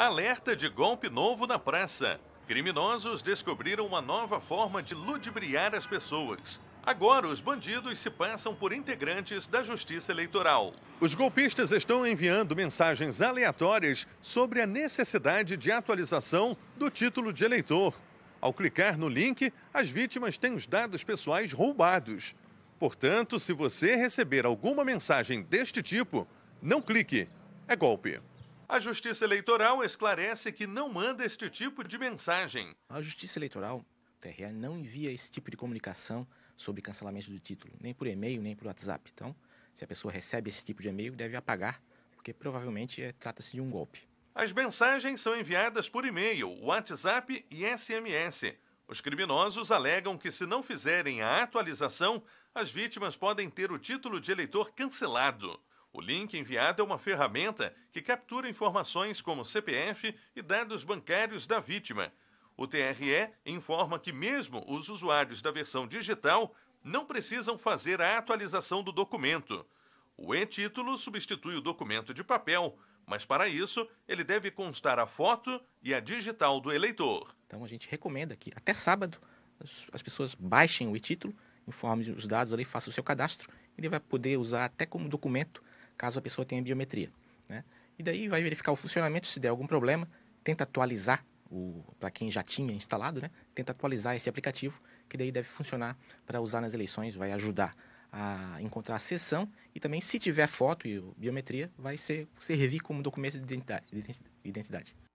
Alerta de golpe novo na praça. Criminosos descobriram uma nova forma de ludibriar as pessoas. Agora, os bandidos se passam por integrantes da Justiça Eleitoral. Os golpistas estão enviando mensagens aleatórias sobre a necessidade de atualização do título de eleitor. Ao clicar no link, as vítimas têm os dados pessoais roubados. Portanto, se você receber alguma mensagem deste tipo, não clique. É golpe. A Justiça Eleitoral esclarece que não manda este tipo de mensagem. A Justiça Eleitoral, TRE, não envia esse tipo de comunicação sobre cancelamento do título, nem por e-mail, nem por WhatsApp. Então, se a pessoa recebe esse tipo de e-mail, deve apagar, porque provavelmente é, trata-se de um golpe. As mensagens são enviadas por e-mail, WhatsApp e SMS. Os criminosos alegam que, se não fizerem a atualização, as vítimas podem ter o título de eleitor cancelado. O link enviado é uma ferramenta que captura informações como CPF e dados bancários da vítima. O TRE informa que, mesmo os usuários da versão digital, não precisam fazer a atualização do documento. O e-título substitui o documento de papel, mas para isso ele deve constar a foto e a digital do eleitor. Então a gente recomenda que até sábado as pessoas baixem o e-título, informem os dados ali, façam o seu cadastro, ele vai poder usar até como documento caso a pessoa tenha biometria. Né? E daí vai verificar o funcionamento, se der algum problema, tenta atualizar para quem já tinha instalado, né? tenta atualizar esse aplicativo, que daí deve funcionar para usar nas eleições, vai ajudar a encontrar a sessão e também se tiver foto e biometria, vai ser servir como documento de identidade.